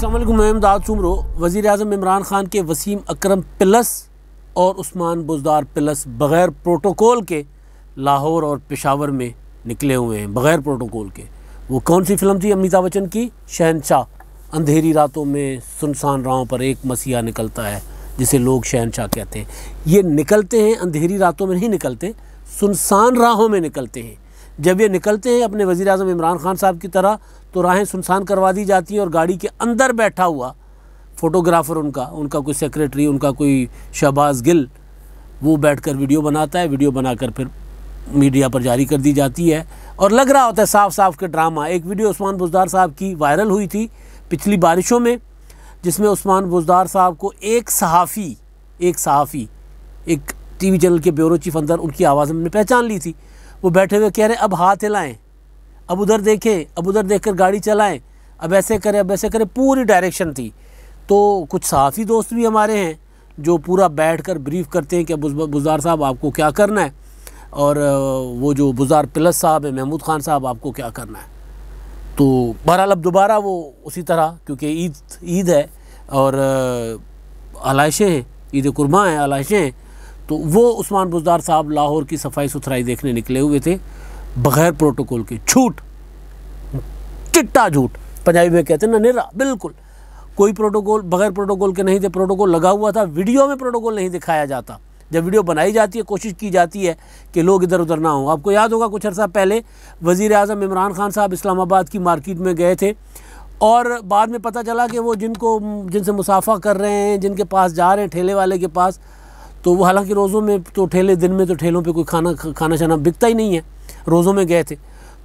समदाद सुमरो वज़ी अजम इमरान ख़ान के वसीम अक्रम प्लस और उस्मान बुजदार प्लस बग़ैर प्रोटोकॉल के लाहौर और पेशावर में निकले हुए हैं बग़ैर प्रोटोकॉल के वो कौन सी फिल्म थी अमिताभ बच्चन की शहनशाह अंधेरी रातों में सुनसान राहों पर एक मसीहा निकलता है जिसे लोग शहनशाह कहते हैं ये निकलते हैं अंधेरी रातों में नहीं निकलते सुनसान राहों में निकलते हैं जब ये निकलते हैं अपने वज़ी अजम इमरान खान साहब की तरह तो राहें सुनसान करवा दी जाती हैं और गाड़ी के अंदर बैठा हुआ फ़ोटोग्राफ़र उनका उनका कोई सेक्रेटरी उनका कोई शहबाज गिल वो बैठकर वीडियो बनाता है वीडियो बनाकर फिर मीडिया पर जारी कर दी जाती है और लग रहा होता है साफ साफ के ड्रामा एक वीडियो उस्मान बुजदार साहब की वायरल हुई थी पिछली बारिशों में जिसमें उस्मान बुजदार साहब को एक सहाफ़ी एक सहाफ़ी एक टीवी चैनल के ब्यूरो चीफ अंदर उनकी आवाज़ हमने पहचान ली थी वो बैठे हुए कह रहे अब हाथ हिलाएं अब उधर देखें अब उधर देखकर गाड़ी चलाएं अब ऐसे करें अब ऐसे करें पूरी डायरेक्शन थी तो कुछ साफ़ी दोस्त भी हमारे हैं जो पूरा बैठ कर ब्रीफ करते हैं कि बुजार साहब आपको क्या करना है और वो जो बुजार प्लस साहब है महमूद ख़ान साहब आपको क्या करना है तो बहरहाल अब दोबारा वो उसी तरह क्योंकि ईद ईद है और आलाइशें हैं ईद कुरमा हैं आलाइशें हैं तो वो उस्मान बुजदार साहब लाहौर की सफाई सुथराई देखने निकले हुए थे बगैर प्रोटोकॉल के झूठ चिट्टा झूठ पंजाबी में कहते हैं ना निरा बिल्कुल कोई प्रोटोकॉल बगैर प्रोटोकॉल के नहीं थे प्रोटोकॉल लगा हुआ था वीडियो में प्रोटोकॉल नहीं दिखाया जाता जब वीडियो बनाई जाती है कोशिश की जाती है कि लोग इधर उधर ना हो आपको याद होगा कुछ अर्सा पहले वज़ी अजम इमरान खान साहब इस्लामाबाद की मार्केट में गए थे और बाद में पता चला कि वो जिनको जिनसे मुसाफा कर रहे हैं जिनके पास जा रहे हैं ठेले वाले के पास तो वो हालांकि रोज़ों में तो ठेले दिन में तो ठेलों पे कोई खाना खाना छाना बिकता ही नहीं है रोज़ों में गए थे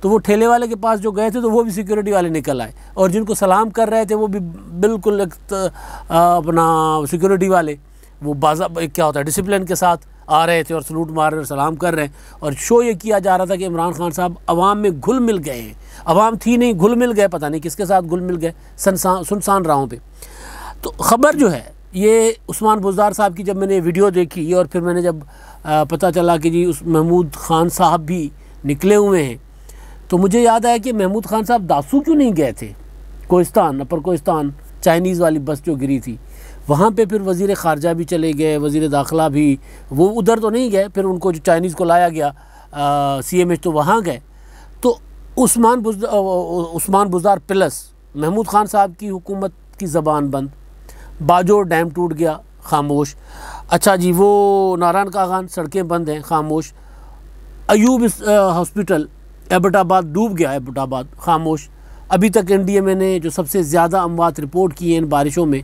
तो वो ठेले वाले के पास जो गए थे तो वो भी सिक्योरिटी वाले निकल आए और जिनको सलाम कर रहे थे वो भी बिल्कुल एक अपना सिक्योरिटी वाले वो बाजा क्या होता है डिसिप्लिन के साथ आ रहे थे और सलूट मार रहे और सलाम कर रहे हैं और शो ये किया जा रहा था कि इमरान खान साहब अवाम में घुल मिल गए हैं अवाम थी नहीं घुल मिल गए पता नहीं किसके साथ घुल मिल गए सुनसान राहों पर तो ख़बर जो है ये उस्मान बुजदार साहब की जब मैंने वीडियो देखी और फिर मैंने जब पता चला कि जी उस महमूद ख़ान साहब भी निकले हुए हैं तो मुझे याद आया कि महमूद ख़ान साहब दासू क्यों नहीं गए थे कोस्तान अपर कोस्तान चाइनीज़ वाली बस जो गिरी थी वहाँ पे फिर वज़ी ख़ारजा भी चले गए वज़ी दाखिला भी वो उधर तो नहीं गए फिर उनको जो चाइनीज़ को लाया गया सी एम एच तो वहाँ गए तो उस्मान बुज उस्मान बुजार प्लस महमूद ख़ान साहब की हुकूमत की ज़बान बंद बाजो डैम टूट गया खामोश अच्छा जी वो नारायण कागान सड़कें बंद हैं खामोश अयूब हॉस्पिटल एबटाबाद डूब गया एबटाबाद खामोश अभी तक एनडीए ए ने जो सबसे ज़्यादा अमवात रिपोर्ट की है इन बारिशों में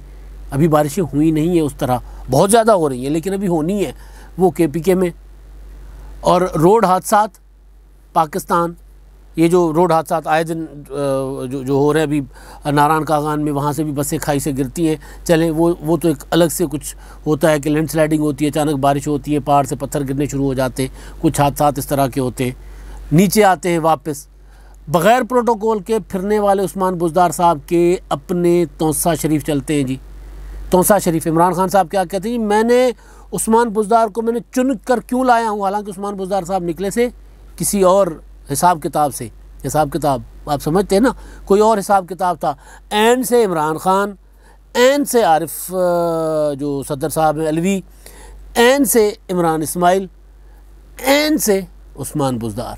अभी बारिशें हुई नहीं हैं उस तरह बहुत ज़्यादा हो रही हैं लेकिन अभी होनी है वो के पी के में और रोड हादसा पाकिस्तान ये जो रोड हादसा आए दिन जो जो हो रहे हैं अभी नारायण कागान में वहाँ से भी बसें खाई से गिरती हैं चलें वो वो तो एक अलग से कुछ होता है कि लैंड स्लाइडिंग होती है अचानक बारिश होती है पहाड़ से पत्थर गिरने शुरू हो जाते हैं कुछ हादसा इस तरह के होते हैं नीचे आते हैं वापस बग़ैर प्रोटोकॉल के फिरने वाले उस्मान बुजदार साहब के अपने तोसा शरीफ चलते हैं जी तोसा शरीफ इमरान खान साहब क्या कहते हैं जी मैंने उस्मान बुजदार को मैंने चुन कर क्यों लाया हूँ हालांकि उस्मान बुजदार साहब निकले से किसी और हिसाब किताब से हिसाब किताब आप समझते हैं ना कोई और हिसाब किताब था एन से इमरान ख़ान एन से आरिफ जो सदर साहब हैं अलवी एन से इमरान इस्माइल एन से उस्मान बुजदार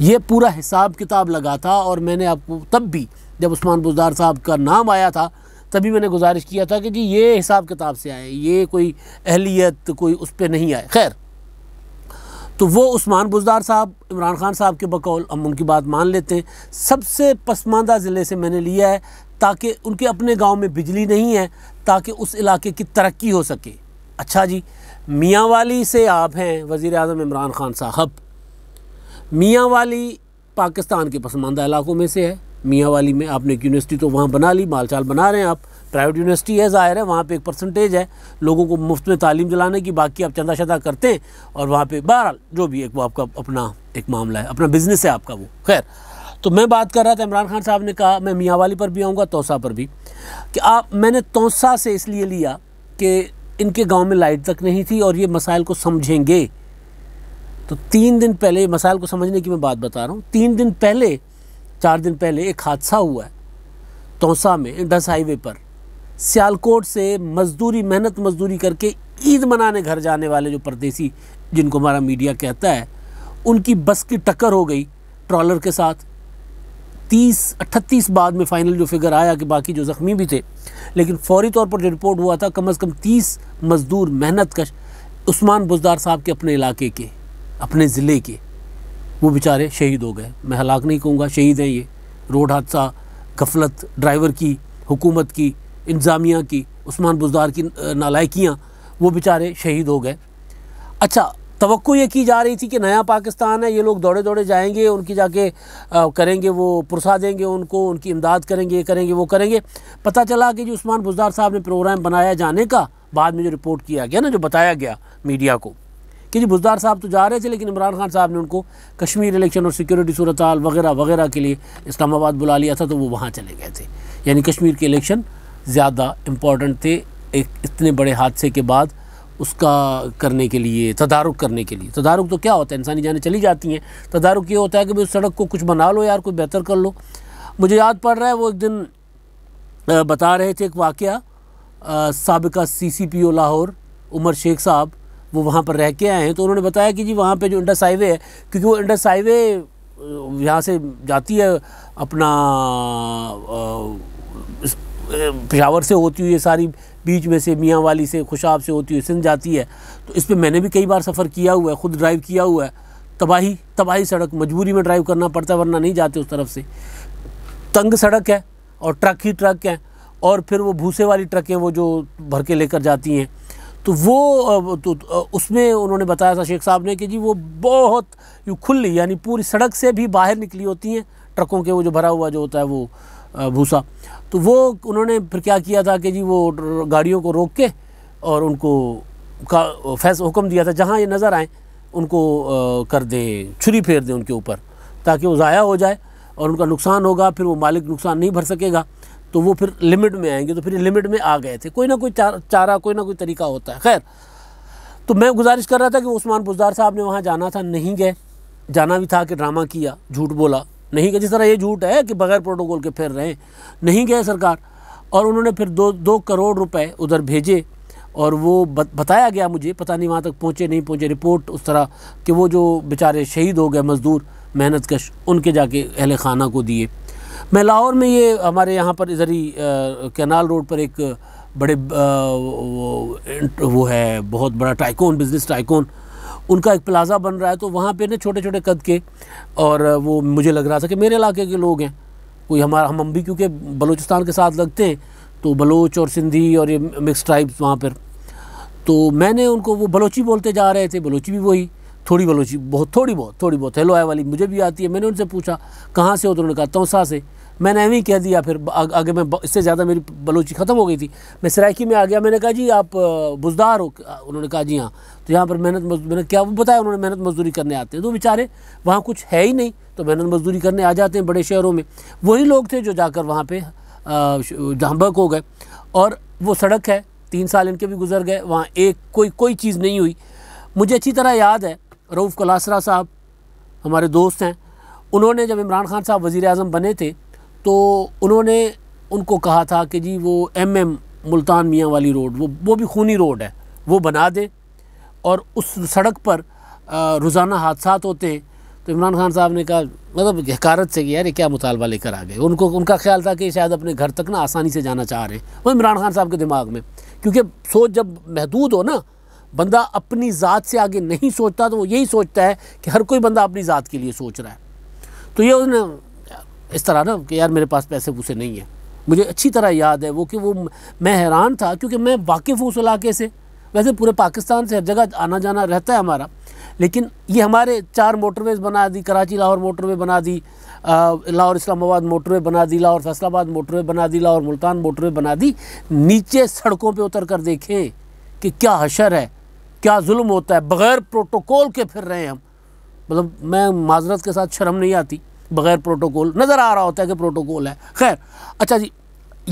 ये पूरा हिसाब किताब लगा था और मैंने आपको तब भी जब उस्मान बुजदार साहब का नाम आया था तभी मैंने गुजारिश किया था कि जी ये हिसाब किताब से आए ये कोई अहलियत कोई उस पर नहीं आए खैर तो वो उस्मान बुजदार साहब इमरान खान साहब के बकौल हम उनकी बात मान लेते हैं सबसे पसमानदा ज़िले से मैंने लिया है ताकि उनके अपने गांव में बिजली नहीं है ताकि उस इलाके की तरक्की हो सके अच्छा जी मियाँ वाली से आप हैं वज़ी अजम इमरान खान साहब मियाँ वाली पाकिस्तान के पसमानदा इलाकों में से है मियाँ वाली में आपने एक यूनिवर्सिटी तो वहाँ बना ली माल चाल बना रहे हैं आप प्राइवेट यूनिवर्सिटी है ज़ाहिर है वहाँ पे एक परसेंटेज है लोगों को मुफ्त में तालीम दिलाने की बाकी आप चंदा शदा करते हैं और वहाँ पे बहरहाल जो भी एक वो आपका अपना एक मामला है अपना बिजनेस है आपका वो खैर तो मैं बात कर रहा था इमरान खान साहब ने कहा मैं वाली पर भी आऊँगा तोसा पर भी कि आप मैंने तोसा से इसलिए लिया कि इनके गाँव में लाइट तक नहीं थी और ये मसाइल को समझेंगे तो तीन दिन पहले मसाइल को समझने की मैं बात बता रहा हूँ तीन दिन पहले चार दिन पहले एक हादसा हुआ है तोसा में इंडस हाईवे पर सियालकोट से मजदूरी मेहनत मजदूरी करके ईद मनाने घर जाने वाले जो परदेसी जिनको हमारा मीडिया कहता है उनकी बस की टक्कर हो गई ट्रॉलर के साथ तीस अट्ठतीस बाद में फाइनल जो फिगर आया कि बाकी जो ज़ख्मी भी थे लेकिन फौरी तौर पर जो रिपोर्ट हुआ था कम अज़ कम तीस मज़दूर मेहनत कश उस्मान बुजदार साहब के अपने इलाके के अपने ज़िले के वो बेचारे शहीद हो गए मैं हलाक नहीं कहूँगा शहीद हैं ये रोड हादसा गफलत ड्राइवर की हुकूमत की इंतज़ामिया की उस्मान बुजदार की नालकियाँ वो बेचारे शहीद हो गए अच्छा तो ये की जा रही थी कि नया पाकिस्तान है ये लोग दौड़े दौड़े जाएंगे उनकी जाके आ, करेंगे वो पुरसा देंगे उनको उनकी इमदाद करेंगे ये करेंगे वो करेंगे पता चला कि जो उस्मान बुजदार साहब ने प्रोग्राम बनाया जाने का बाद में जो रिपोर्ट किया गया ना जो बताया गया मीडिया को कि जी बुजदार साहब तो जा रहे थे लेकिन इमरान खान साहब ने उनको कश्मीर इलेक्शन और सिक्योरिटी सूरत वगैरह वगैरह के लिए इस्लामाबाद बुला लिया था तो वो वहाँ चले गए थे यानी कश्मीर के इलेक्शन ज़्यादा इम्पॉर्टेंट थे एक इतने बड़े हादसे के बाद उसका करने के लिए तदारुक करने के लिए तदारुक तो क्या होता है इंसानी जाने चली जाती हैं तदारुक ये होता है कि भाई उस सड़क को कुछ बना लो यार कोई बेहतर कर लो मुझे याद पड़ रहा है वो एक दिन बता रहे थे एक वाक़ सबका C C P O Lahore Umar Sheikh साहब वो वहाँ पर रह के आए हैं तो उन्होंने बताया कि जी वहाँ पर जो इंडस हाईवे है क्योंकि वो इंडस हाईवे यहाँ से जाती है अपना पिशावर से होती हुई ये सारी बीच में से मियाँ वाली से खुशाब से होती हुई सिंध जाती है तो इस पर मैंने भी कई बार सफ़र किया हुआ है खुद ड्राइव किया हुआ है तबाही तबाही सड़क मजबूरी में ड्राइव करना पड़ता है वरना नहीं जाते उस तरफ से तंग सड़क है और ट्रक ही ट्रक हैं और फिर वो भूसे वाली ट्रकें वो जो भर के लेकर जाती हैं तो वो तो, तो उसमें उन्होंने बताया था शेख साहब ने कि जी वो बहुत यू खुली यानी पूरी सड़क से भी बाहर निकली होती हैं ट्रकों के वो जो भरा हुआ जो होता है वो भूसा तो वो उन्होंने फिर क्या किया था कि जी वो गाड़ियों को रोक के और उनको का फैस हुक्म दिया था जहाँ ये नज़र आए उनको कर दें छुरी फेर दें उनके ऊपर ताकि वो ज़ाया हो जाए और उनका नुकसान होगा फिर वो मालिक नुकसान नहीं भर सकेगा तो वो फिर लिमिट में आएंगे तो फिर लिमिट में आ गए थे कोई ना कोई चारा, चारा कोई ना कोई तरीका होता है खैर तो मैं गुजारिश कर रहा था कि उस्मान बुजदार साहब ने वहाँ जाना था नहीं गए जाना भी था कि ड्रामा किया झूठ बोला नहीं कहा जिस तरह ये झूठ है कि बगैर प्रोटोकॉल के फिर रहे हैं नहीं गए सरकार और उन्होंने फिर दो दो करोड़ रुपए उधर भेजे और वो बताया गया मुझे पता नहीं वहाँ तक पहुँचे नहीं पहुँचे रिपोर्ट उस तरह कि वो जो बेचारे शहीद हो गए मज़दूर मेहनत कश उनके जाके अहल खाना को दिए मैं लाहौर में ये हमारे यहाँ पर इधर ही कैनाल रोड पर एक बड़े आ, वो, वो है बहुत बड़ा टाइकोन बिज़नेस टाइकोन उनका एक प्लाज़ा बन रहा है तो वहाँ पे ना छोटे छोटे कद के और वो मुझे लग रहा था कि मेरे इलाके के लोग हैं कोई हमारा हम हम भी क्योंकि बलोचिस्तान के साथ लगते हैं तो बलोच और सिंधी और ये मिक्स ट्राइब्स वहाँ पर तो मैंने उनको वो बलोची बोलते जा रहे थे बलोची भी वही थोड़ी बलोची बहुत थोड़ी बहुत थोड़ी बहुत हेलो आए वाली मुझे भी आती है मैंने उनसे पूछा कहाँ से हो तो उन्होंने कहा तोसा से मैंने एवं कह दिया फिर आगे मैं इससे ज़्यादा मेरी बलोची ख़त्म हो गई थी मैं सराकी में आ गया मैंने कहा जी आप बुजदार हो उन्होंने कहा जी हाँ तो यहाँ पर मेहनत मैंने क्या वो बताया उन्होंने मेहनत मजदूरी करने आते हैं तो बेचारे वहाँ कुछ है ही नहीं तो मेहनत मजदूरी करने आ जाते हैं बड़े शहरों में वही लोग थे जो जाकर वहाँ पर झांबक हो गए और वो सड़क है तीन साल इनके भी गुजर गए वहाँ एक कोई कोई चीज़ नहीं हुई मुझे अच्छी तरह याद है रऊफ़ कलासरा साहब हमारे दोस्त हैं उन्होंने जब इमरान खान साहब वज़ी अजम बने थे तो उन्होंने उनको कहा था कि जी वो एम एम मुल्तान मियाँ वाली रोड वो वो भी खूनी रोड है वो बना दें और उस सड़क पर रोज़ाना हादसा होते हैं तो इमरान खान साहब ने कहा मतलब हकारत से कि यार ये क्या मुतालबा लेकर आ गए उनको उनका ख्याल था कि शायद अपने घर तक ना आसानी से जाना चाह रहे हैं वो इमरान खान साहब के दिमाग में क्योंकि सोच जब महदूद हो ना बंदा अपनी ज़ात से आगे नहीं सोचता तो वो यही सोचता है कि हर कोई बंदा अपनी ज़ात के लिए सोच रहा है तो ये उसने इस तरह ना कि यार मेरे पास पैसे वूसे नहीं है मुझे अच्छी तरह याद है वो कि वो मैं हैरान था क्योंकि मैं वाकिफ़ हूँ उस इलाके से वैसे पूरे पाकिस्तान से हर जगह आना जाना रहता है हमारा लेकिन ये हमारे चार मोटरवेज़ बना दी कराची लाहौर मोटरवे बना दी लाहौर इस्लामाबाद मोटरवे बना दी लाहौर फैसलाबाद मोटरवे बना दी लाहौर मुल्तान मोटरवे बना दी नीचे सड़कों पे उतर कर देखें कि क्या हशर है क्या जुल्म होता है बग़ैर प्रोटोकॉल के फिर रहे हैं हम मतलब मैं माजरत के साथ शर्म नहीं आती बग़ैर प्रोटोकॉल नज़र आ रहा होता है कि प्रोटोकॉल है खैर अच्छा जी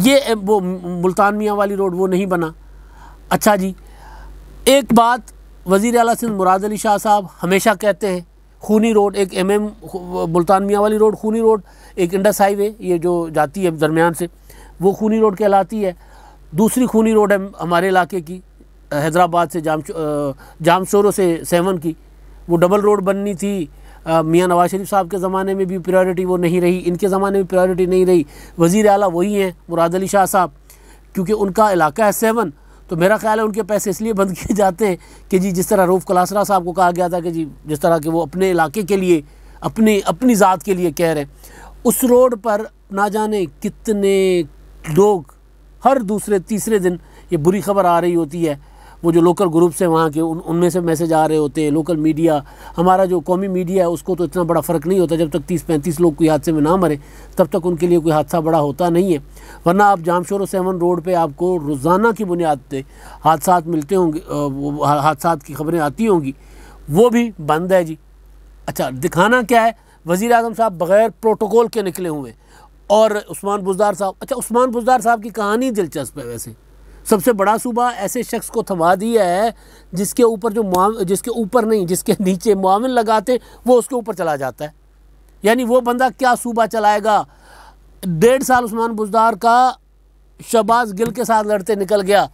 ये वो मुल्तान मियाँ वाली रोड वो नहीं बना अच्छा जी एक बात वज़ी अला सिंध मुराद अली शाह साहब हमेशा कहते हैं खूनी रोड एक एम एम मुल्तान मियाँ वाली रोड खूनी रोड एक इंडस हाईवे ये जो जाती है दरमियान से वो खूनी रोड कहलाती है दूसरी खूनी रोड है हमारे इलाके की हैदराबाद से जाम जाम शोरों से सेवन की वो डबल रोड बननी थी मियाँ नवाज शरीफ साहब के ज़माने में भी प्रायोरिटी वो नहीं रही इनके ज़माने में प्रायोरिटी नहीं रही वज़ी अला वही हैं मुराद अली शाह साहब क्योंकि उनका इलाका है सेवन तो मेरा ख्याल है उनके पैसे इसलिए बंद किए जाते हैं कि जी जिस तरह रूफ कलासरा साहब को कहा गया था कि जी जिस तरह के वो अपने इलाके के लिए अपने अपनी ज़ात के लिए कह रहे हैं उस रोड पर ना जाने कितने लोग हर दूसरे तीसरे दिन ये बुरी खबर आ रही होती है वो जो लोकल ग्रुप्स हैं वहाँ के उन उनमें से मैसेज आ रहे होते हैं लोकल मीडिया हमारा जो कौमी मीडिया है उसको तो इतना बड़ा फ़र्क नहीं होता जब तक तीस पैंतीस लोग कोई हादसे में ना मरे तब तक उनके लिए कोई हादसा बड़ा होता नहीं है वरना आप जामशोर सेवन रोड पर आपको रोज़ाना की बुनियाद पर हादसा मिलते होंगे हादसा की खबरें आती होंगी वो भी बंद है जी अच्छा दिखाना क्या है वज़ी अजम साहब बग़ैर प्रोटोकॉल के निकले हुए और उस्मान बुजदार साहब अच्छा उस्मान बुजदार साहब की कहानी दिलचस्प है वैसे सबसे बड़ा सूबा ऐसे शख्स को थमा दिया है जिसके ऊपर जो जिसके ऊपर नहीं जिसके नीचे मुआवन लगाते वो उसके ऊपर चला जाता है यानी वो बंदा क्या सूबा चलाएगा डेढ़ साल उस्मान बुजदार का शबाज गिल के साथ लड़ते निकल गया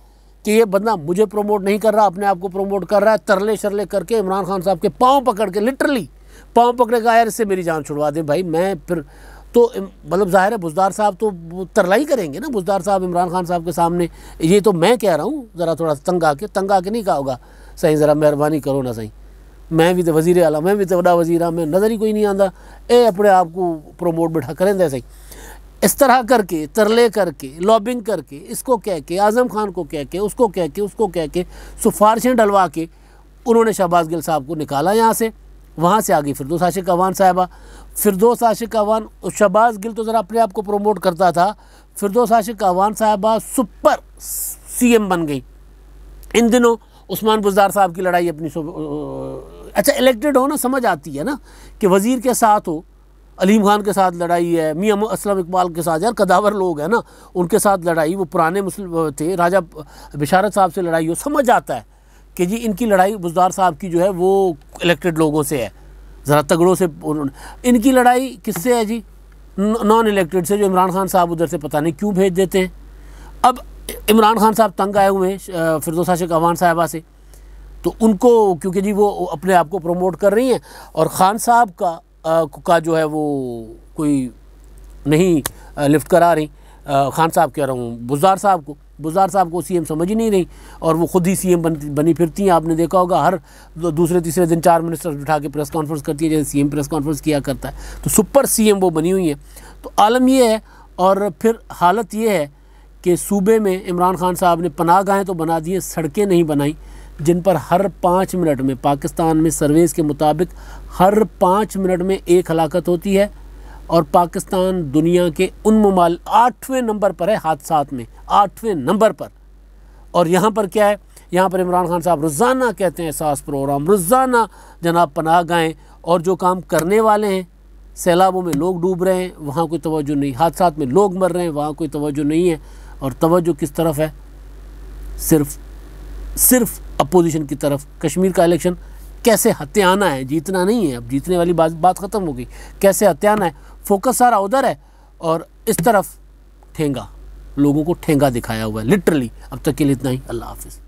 कि ये बंदा मुझे प्रमोट नहीं कर रहा अपने आप को प्रमोट कर रहा है तरले शरले करके इमरान खान साहब के पाँव पकड़ के लिटरली पाँव पकड़ के यार इससे मेरी जान छुड़वा दे भाई मैं फिर तो मतलब ज़ाहिर है बुजदार साहब तो तरला ही करेंगे ना बुजदार साहब इमरान खान साहब के सामने ये तो मैं कह रहा हूँ ज़रा थोड़ा तंग आके तंग आके नहीं कहा होगा सही ज़रा मेहरबानी करो ना सही मैं भी तो वजीर आला मैं भी तो वा वजीर हाँ मैं नज़र ही कोई नहीं आता ए अपने आप को प्रमोट बैठा करें दे सही इस तरह करके तरले करके लॉबिंग करके इसको कह के आज़म खान को कह के उसको कह के उसको कह के सिफारशें डलवा के उन्होंने शहबाज गिल साहब को निकाला यहाँ से वहाँ से आ गई दो साशिक अवान साहबा फिरदोस आशिक अवान शबाज गिल तो ज़रा अपने आप को प्रमोट करता था फिरदोस आशिक अवान साहबा सुपर सीएम बन गई इन दिनों उस्मान बुजार साहब की लड़ाई अपनी अच्छा इलेक्टेड हो ना समझ आती है ना कि वज़ीर के साथ हो अलीम खान के साथ लड़ाई है मियाँ असलम इकबाल के साथ यार कदावर लोग हैं ना उनके साथ लड़ाई वो पुराने मुस्लिम थे राजा बिशारत साहब से लड़ाई हो समझ आता है कि जी इनकी लड़ाई बुजदार साहब की जो है वो इलेक्टेड लोगों से है ज़रा तगड़ों से इनकी लड़ाई किससे है जी नॉन इलेक्टेड से जो इमरान खान साहब उधर से पता नहीं क्यों भेज देते हैं अब इमरान खान साहब तंग आए हुए हैं फिरदोसा शेख अवान साहबा से तो उनको क्योंकि जी वो अपने आप को प्रमोट कर रही हैं और ख़ान साहब का आ, का जो है वो कोई नहीं लिफ्ट करा रही आ, खान साहब कह रहा हूँ बुजार साहब को बुजार साहब को सीएम समझ ही नहीं रही और वो खुद ही सीएम बन बनी फिरती हैं आपने देखा होगा हर दूसरे तीसरे दिन चार मिनिस्टर उठा के प्रेस कॉन्फ्रेंस करती है जैसे सीएम प्रेस कॉन्फ्रेंस किया करता है तो सुपर सीएम वो बनी हुई है तो आलम यह है और फिर हालत ये है कि सूबे में इमरान खान साहब ने पनाह गाहें तो बना दिए सड़कें नहीं बनाई जिन पर हर पाँच मिनट में पाकिस्तान में सर्वेस के मुताबिक हर पाँच मिनट में एक हलाकत होती है और पाकिस्तान दुनिया के उन ममाल आठवें नंबर पर है हादसात में आठवें नंबर पर और यहाँ पर क्या है यहाँ पर इमरान खान साहब रोज़ाना कहते हैं एहसास प्रोग्राम रोज़ाना जनाब पनाह गाएँ और जो काम करने वाले हैं सैलाबों में लोग डूब रहे हैं वहाँ कोई तोज्जो नहीं हादसा में लोग मर रहे हैं वहाँ कोई तोज्जो नहीं है और तोज्जो किस तरफ है सिर्फ सिर्फ अपोजिशन की तरफ कश्मीर का इलेक्शन कैसे हत्याना है जीतना नहीं है अब जीतने वाली बात बात ख़त्म हो गई कैसे हत्याना है फोकस सारा उधर है और इस तरफ ठेंगा लोगों को ठेंगा दिखाया हुआ है लिटरली अब तक के लिए इतना ही अल्लाह हाफिज़